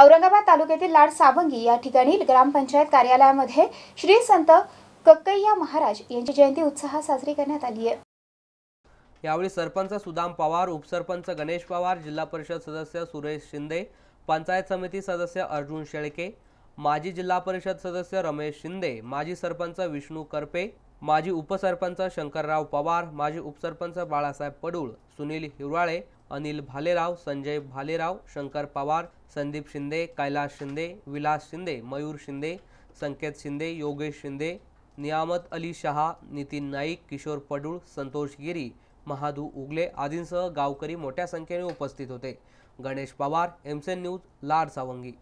औरंगाबाद तालुक्यातील लाड साबंगी या ठिकाणी ग्रामपंचायत कार्यालयामध्ये श्री संत कक्कय्या महाराज यांची जयंती उत्साहात साजरी करण्यात आली आहे यावेळी सरपंच सुदाम पवार उपसरपंच गणेश पवार जिल्हा परिषद सदस्य सुरेश शिंदे पंचायत समिती सदस्य अर्जुन शेळके माजी जिल्हा परिषद सदस्य रमेश शिंदे माजी सरपंच विष्णू करपे माजी उपसरपंच शंकरराव पवार माजी उपसरपंच बाळासाहेब पडूळ सुनील हिवराळे अनिल भालेराव संजय भालेराव शंकर पवार संदीप शिंदे कैलास शिंदे विलास शिंदे मयूर शिंदे संकेत शिंदे योगेश शिंदे नियामत अली शहा नितीन नाईक किशोर पडूळ संतोष गिरी महादू उगले आदींसह गावकरी मोठ्या संख्येने उपस्थित होते गणेश पवार एमसेन न्यूज लाड सावंगी